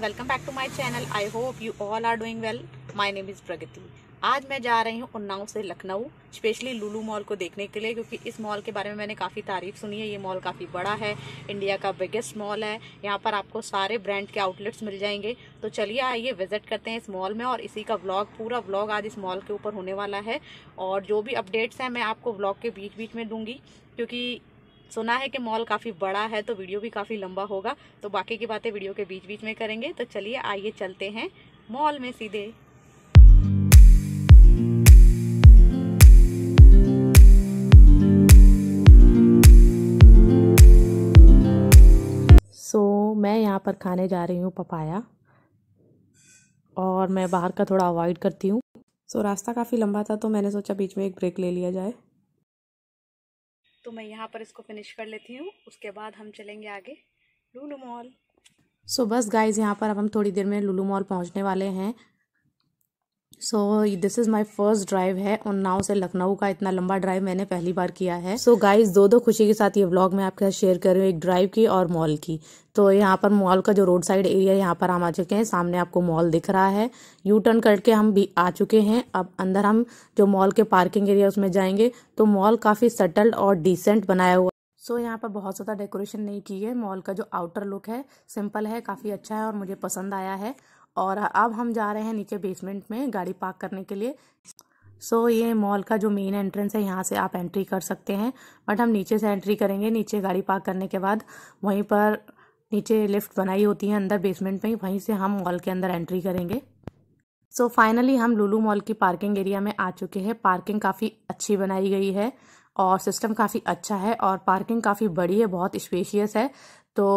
everyone welcome back to my channel I hope you all are doing well my name is Pragati आज मैं जा रही हूँ उन्नाव से लखनऊ स्पेशली लुलू मॉल को देखने के लिए क्योंकि इस मॉल के बारे में मैंने काफ़ी तारीफ सुनी है ये मॉल काफ़ी बड़ा है इंडिया का बिगेस्ट मॉल है यहाँ पर आपको सारे ब्रांड के आउटलेट्स मिल जाएंगे तो चलिए आइए विजिट करते हैं इस मॉल में और इसी का ब्लॉग पूरा ब्लॉग आज इस मॉल के ऊपर होने वाला है और जो भी अपडेट्स हैं मैं आपको ब्लॉग के बीच बीच में दूंगी क्योंकि सुना है कि मॉल काफ़ी बड़ा है तो वीडियो भी काफ़ी लंबा होगा तो बाकी की बातें वीडियो के बीच बीच में करेंगे तो चलिए आइए चलते हैं मॉल में सीधे सो so, मैं यहाँ पर खाने जा रही हूँ पपाया और मैं बाहर का थोड़ा अवॉइड करती हूँ सो so, रास्ता काफ़ी लंबा था तो मैंने सोचा बीच में एक ब्रेक ले लिया जाए तो मैं यहाँ पर इसको फिनिश कर लेती हूँ उसके बाद हम चलेंगे आगे लूलू मॉल सो so, बस गाइज़ यहाँ पर अब हम थोड़ी देर में लुलू मॉल पहुँचने वाले हैं so this is my first drive है उन्नाव से लखनऊ का इतना लंबा ड्राइव मैंने पहली बार किया है सो so गाइज दो दो खुशी के साथ ये ब्लॉग मैं आपके साथ शेयर कर रही हूँ एक ड्राइव की और मॉल की तो यहाँ पर मॉल का जो रोड साइड एरिया यहाँ पर हम आ चुके हैं सामने आपको मॉल दिख रहा है यू टर्न करके हम भी आ चुके हैं अब अंदर हम जो मॉल के पार्किंग एरिया उसमें जाएंगे तो मॉल काफ़ी सटल और डिसेंट बनाया हुआ सो so, यहाँ पर बहुत ज़्यादा डेकोरेशन नहीं की है मॉल का जो आउटर लुक है सिंपल है काफ़ी अच्छा है और मुझे पसंद आया है और अब हम जा रहे हैं नीचे बेसमेंट में गाड़ी पार्क करने के लिए सो so, ये मॉल का जो मेन एंट्रेंस है यहाँ से आप एंट्री कर सकते हैं बट हम नीचे से एंट्री करेंगे नीचे गाड़ी पार्क करने के बाद वहीं पर नीचे लिफ्ट बनाई होती है अंदर बेसमेंट में वहीं से हम मॉल के अंदर एंट्री करेंगे सो so, फाइनली हम लुलू मॉल की पार्किंग एरिया में आ चुके हैं पार्किंग काफ़ी अच्छी बनाई गई है और सिस्टम काफ़ी अच्छा है और पार्किंग काफ़ी बड़ी है बहुत स्पेशियस है तो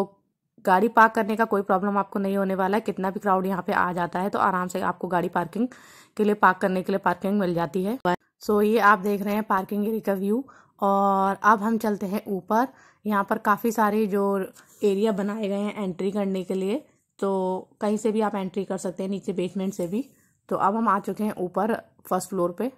गाड़ी पार्क करने का कोई प्रॉब्लम आपको नहीं होने वाला है कितना भी क्राउड यहाँ पे आ जाता है तो आराम से आपको गाड़ी पार्किंग के लिए पार्क करने के लिए पार्किंग मिल जाती है सो so, ये आप देख रहे हैं पार्किंग एरिया का व्यू और अब हम चलते हैं ऊपर यहाँ पर काफ़ी सारे जो एरिया बनाए गए हैं एंट्री करने के लिए तो कहीं से भी आप एंट्री कर सकते हैं नीचे बेसमेंट से भी तो अब हम आ चुके हैं ऊपर फर्स्ट फ्लोर पे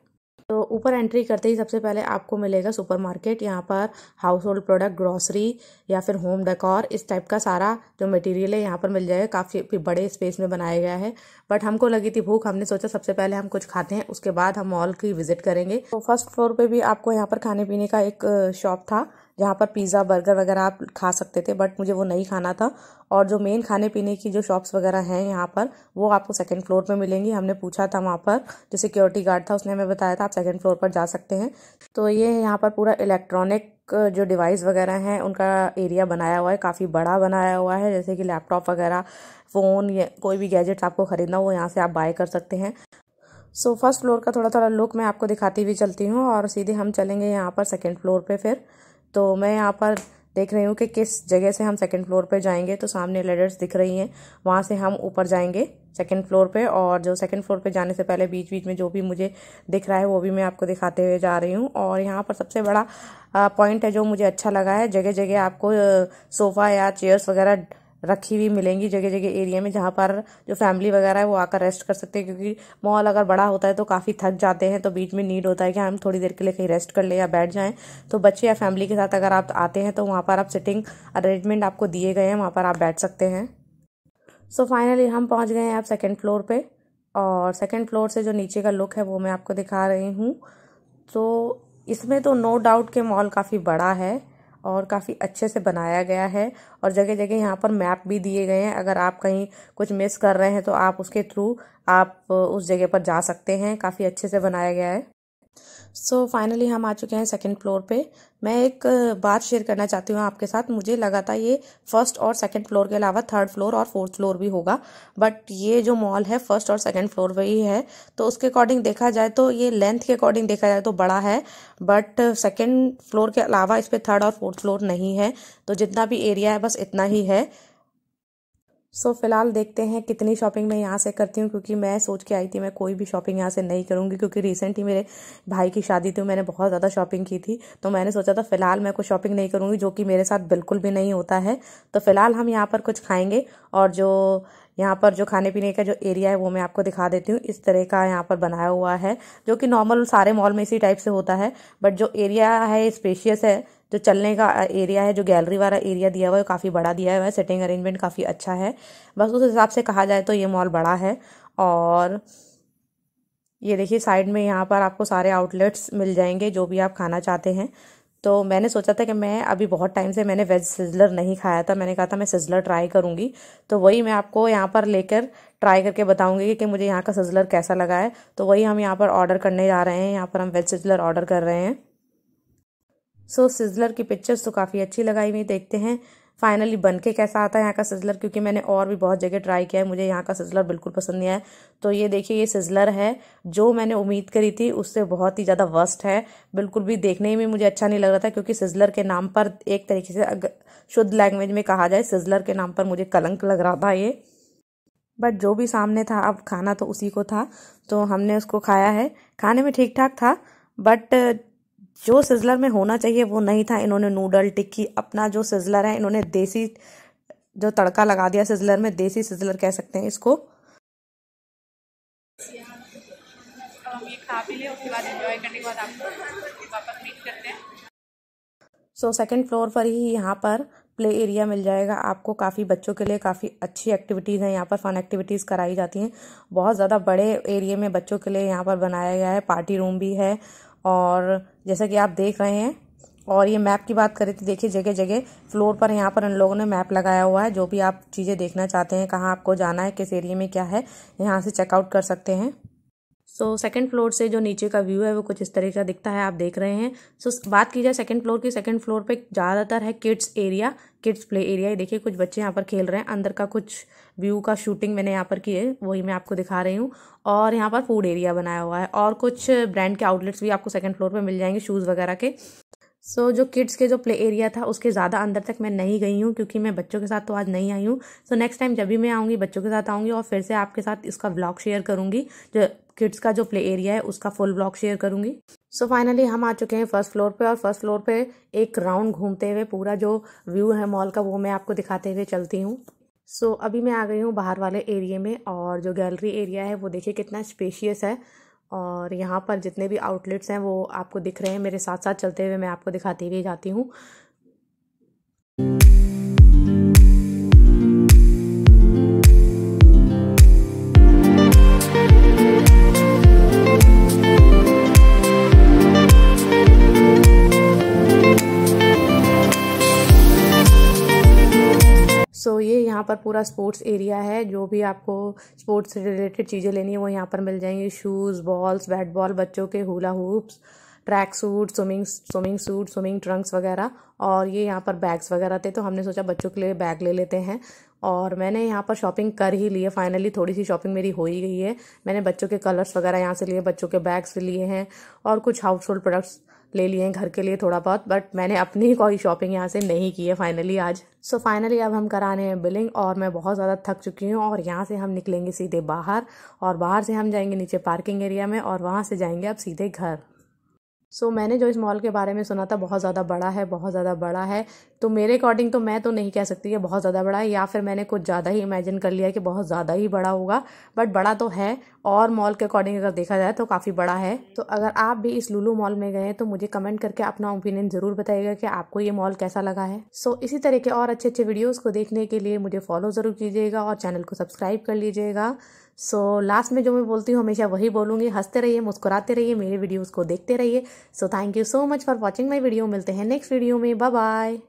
तो ऊपर एंट्री करते ही सबसे पहले आपको मिलेगा सुपरमार्केट यहाँ पर हाउस होल्ड प्रोडक्ट ग्रॉसरी या फिर होम डेकोर इस टाइप का सारा जो मटेरियल है यहाँ पर मिल जाएगा काफ़ी बड़े स्पेस में बनाया गया है बट हमको लगी थी भूख हमने सोचा सबसे पहले हम कुछ खाते हैं उसके बाद हम मॉल की विजिट करेंगे तो फर्स्ट फ्लोर पर भी आपको यहाँ पर खाने पीने का एक शॉप था जहाँ पर पिज़्ज़ा बर्गर वगैरह आप खा सकते थे बट मुझे वो नहीं खाना था और जो मेन खाने पीने की जो शॉप्स वगैरह हैं यहाँ पर वो आपको सेकंड फ्लोर पर मिलेंगी हमने पूछा था वहाँ पर जो सिक्योरिटी गार्ड था उसने हमें बताया था आप सेकंड फ्लोर पर जा सकते हैं तो ये यहाँ पर पूरा इलेक्ट्रॉनिक जो डिवाइस वगैरह हैं उनका एरिया बनाया हुआ है काफ़ी बड़ा बनाया हुआ है जैसे कि लैपटॉप वगैरह फ़ोन या कोई भी गैजेट्स आपको ख़रीदना हो यहाँ से आप बाय कर सकते हैं सो फर्स्ट फ्लोर का थोड़ा थोड़ा लुक मैं आपको दिखाती हुई चलती हूँ और सीधे हम चलेंगे यहाँ पर सेकेंड फ्लोर पर फिर तो मैं यहाँ पर देख रही हूँ कि किस जगह से हम सेकंड फ्लोर पर जाएंगे तो सामने लेडर्स दिख रही हैं वहाँ से हम ऊपर जाएंगे सेकंड फ्लोर पे और जो सेकंड फ्लोर पे जाने से पहले बीच बीच में जो भी मुझे दिख रहा है वो भी मैं आपको दिखाते हुए जा रही हूँ और यहाँ पर सबसे बड़ा पॉइंट है जो मुझे अच्छा लगा है जगह जगह आपको सोफ़ा या चेयर्स वगैरह रखी हुई मिलेंगी जगह जगह एरिया में जहाँ पर जो फैमिली वगैरह है वो आकर रेस्ट कर सकते हैं क्योंकि मॉल अगर बड़ा होता है तो काफ़ी थक जाते हैं तो बीच में नीड होता है कि हम थोड़ी देर के लिए कहीं रेस्ट कर ले या बैठ जाएँ तो बच्चे या फैमिली के साथ अगर आप आते हैं तो वहाँ पर आप सिटिंग अरेंजमेंट आपको दिए गए हैं वहाँ पर आप बैठ सकते हैं सो so फाइनली हम पहुँच गए हैं आप सेकेंड फ्लोर पर और सेकेंड फ्लोर से जो नीचे का लुक है वो मैं आपको दिखा रही हूँ तो इसमें तो नो डाउट के मॉल काफ़ी बड़ा है और काफ़ी अच्छे से बनाया गया है और जगह जगह यहाँ पर मैप भी दिए गए हैं अगर आप कहीं कुछ मिस कर रहे हैं तो आप उसके थ्रू आप उस जगह पर जा सकते हैं काफ़ी अच्छे से बनाया गया है सो so, फाइनली हम आ चुके हैं सेकंड फ्लोर पे मैं एक बात शेयर करना चाहती हूँ आपके साथ मुझे लगा था ये फर्स्ट और सेकंड फ्लोर के अलावा थर्ड फ्लोर और फोर्थ फ्लोर भी होगा बट ये जो मॉल है फर्स्ट और सेकंड फ्लोर पे ही है तो उसके अकॉर्डिंग देखा जाए तो ये लेंथ के अकॉर्डिंग देखा जाए तो बड़ा है बट सेकेंड फ्लोर के अलावा इस पर थर्ड और फोर्थ फ्लोर नहीं है तो जितना भी एरिया है बस इतना ही है सो so, फिलहाल देखते हैं कितनी शॉपिंग मैं यहाँ से करती हूँ क्योंकि मैं सोच के आई थी मैं कोई भी शॉपिंग यहाँ से नहीं करूँगी क्योंकि रिसेंट ही मेरे भाई की शादी थी मैंने बहुत ज़्यादा शॉपिंग की थी तो मैंने सोचा था फ़िलहाल मैं कोई शॉपिंग नहीं करूँगी जो कि मेरे साथ बिल्कुल भी नहीं होता है तो फ़िलहाल हम यहाँ पर कुछ खाएँगे और जो यहाँ पर जो खाने पीने का जो एरिया है वो मैं आपको दिखा देती हूँ इस तरह का यहाँ पर बनाया हुआ है जो कि नॉर्मल सारे मॉल में इसी टाइप से होता है बट जो एरिया है स्पेशियस है जो चलने का एरिया है जो गैलरी वाला एरिया दिया हुआ है काफ़ी बड़ा दिया हुआ है सेटिंग अरेंजमेंट काफ़ी अच्छा है बस उस हिसाब से कहा जाए तो ये मॉल बड़ा है और ये देखिए साइड में यहाँ पर आपको सारे आउटलेट्स मिल जाएंगे जो भी आप खाना चाहते हैं तो मैंने सोचा था कि मैं अभी बहुत टाइम से मैंने वेज सिजलर नहीं खाया था मैंने कहा था मैं सिजलर ट्राई करूँगी तो वही मैं आपको यहाँ पर लेकर ट्राई करके बताऊँगी कि, कि मुझे यहाँ का सिजलर कैसा लगा है तो वही हम यहाँ पर ऑर्डर करने जा रहे हैं यहाँ पर हम वेज सिजलर ऑर्डर कर रहे हैं सो so, सिजलर की पिक्चर्स तो काफ़ी अच्छी लगाई हुई देखते हैं फाइनली बन के कैसा आता है यहाँ का सिजलर क्योंकि मैंने और भी बहुत जगह ट्राई किया है मुझे यहाँ का सिजलर बिल्कुल पसंद नहीं आया तो ये देखिए ये सिजलर है जो मैंने उम्मीद करी थी उससे बहुत ही ज़्यादा वर्स्ट है बिल्कुल भी देखने में मुझे अच्छा नहीं लग रहा था क्योंकि सिजलर के नाम पर एक तरीके से शुद्ध लैंग्वेज में कहा जाए सिजलर के नाम पर मुझे कलंक लग रहा था ये बट जो भी सामने था अब खाना तो उसी को था तो हमने उसको खाया है खाने में ठीक ठाक था बट जो सिजलर में होना चाहिए वो नहीं था इन्होंने नूडल टिक्की अपना जो सिजलर है इन्होंने देसी जो तड़का लगा दिया सिजलर में देसी सिजलर कह सकते हैं इसको सो सेकेंड फ्लोर पर ही यहाँ पर प्ले एरिया मिल जाएगा आपको काफ़ी बच्चों के लिए काफ़ी अच्छी एक्टिविटीज़ हैं यहाँ पर फन एक्टिविटीज़ कराई जाती हैं बहुत ज़्यादा बड़े एरिया में बच्चों के लिए यहाँ पर बनाया गया है पार्टी रूम भी है और जैसा कि आप देख रहे हैं और ये मैप की बात करें तो देखिए जगह जगह फ्लोर पर यहाँ पर इन लोगों ने मैप लगाया हुआ है जो भी आप चीज़ें देखना चाहते हैं कहाँ आपको जाना है किस एरिए में क्या है यहाँ से चेकआउट कर सकते हैं सो so, सेकंड फ्लोर से जो नीचे का व्यू है वो कुछ इस तरह का दिखता है आप देख रहे हैं सो so, बात की जाए सेकंड फ्लोर की सेकंड फ्लोर पे ज़्यादातर है kids area kids play area ये देखिए कुछ बच्चे यहाँ पर खेल रहे हैं अंदर का कुछ व्यू का शूटिंग मैंने यहाँ पर की है वही मैं आपको दिखा रही हूँ और यहाँ पर फूड एरिया बनाया हुआ है और कुछ ब्रांड के आउटलेट्स भी आपको सेकेंड फ्लोर पर मिल जाएंगे शूज़ वगैरह के सो so, जो किड्स के जो प्ले एरिया था उसके ज़्यादा अंदर तक मैं नहीं गई हूँ क्योंकि मैं बच्चों के साथ तो आज नहीं आई हूँ सो नेक्स्ट टाइम जब भी मैं आऊँगी बच्चों के साथ आऊँगी और फिर से आपके साथ इसका ब्लॉग शेयर करूँगी जो किड्स का जो प्ले एरिया है उसका फुल ब्लॉग शेयर करूंगी सो so फाइनली हम आ चुके हैं फर्स्ट फ्लोर पे और फर्स्ट फ्लोर पे एक राउंड घूमते हुए पूरा जो व्यू है मॉल का वो मैं आपको दिखाते हुए चलती हूँ सो so, अभी मैं आ गई हूँ बाहर वाले एरिए में और जो गैलरी एरिया है वो देखिए कितना स्पेशियस है और यहाँ पर जितने भी आउटलेट्स हैं वो आपको दिख रहे हैं मेरे साथ साथ चलते हुए मैं आपको दिखाती हुई जाती हूँ यहाँ पर पूरा स्पोर्ट्स एरिया है जो भी आपको स्पोर्ट्स से रिलेटेड चीज़ें लेनी है वो यहाँ पर मिल जाएंगी शूज़ बॉल्स बैट बॉल बच्चों के hula hoops track suit swimming swimming suit swimming trunks वगैरह और ये यहाँ पर बैग्स वगैरह थे तो हमने सोचा बच्चों के लिए बैग ले लेते हैं और मैंने यहाँ पर शॉपिंग कर ही ली है फाइनली थोड़ी सी शॉपिंग मेरी हो ही गई है मैंने बच्चों के कलर्स वगैरह यहाँ से लिए बच्चों के बैग्स लिए हैं और कुछ हाउस होल्ड प्रोडक्ट्स ले लिए हैं घर के लिए थोड़ा बहुत बट मैंने अपनी कोई शॉपिंग यहाँ से नहीं की है फाइनली आज सो so फाइनली अब हम कराने हैं बिलिंग और मैं बहुत ज़्यादा थक चुकी हूँ और यहाँ से हम निकलेंगे सीधे बाहर और बाहर से हम जाएंगे नीचे पार्किंग एरिया में और वहाँ से जाएंगे अब सीधे घर सो so, मैंने जो इस मॉल के बारे में सुना था बहुत ज़्यादा बड़ा है बहुत ज़्यादा बड़ा है तो मेरे अकॉर्डिंग तो मैं तो नहीं कह सकती कि बहुत ज़्यादा बड़ा है या फिर मैंने कुछ ज़्यादा ही इमेजिन कर लिया कि बहुत ज़्यादा ही बड़ा होगा बट बड़ा तो है और मॉल के अकॉर्डिंग अगर देखा जाए तो काफ़ी बड़ा है तो अगर आप भी इस लुलू मॉल में गए तो मुझे कमेंट करके अपना ओपिनियन ज़रूर बताइएगा कि आपको ये मॉल कैसा लगा है सो so, इसी तरह के और अच्छे अच्छे वीडियोज़ को देखने के लिए मुझे फॉलो ज़रूर कीजिएगा और चैनल को सब्सक्राइब कर लीजिएगा सो लास्ट में जो मैं बोलती हूँ हमेशा वही बोलूँगी हंसते रहिए मुस्कुराते रहिए मेरे वीडियोज़ को देखते रहिए so thank you so much for watching my video मिलते हैं नेक्स्ट वीडियो में बाय बाय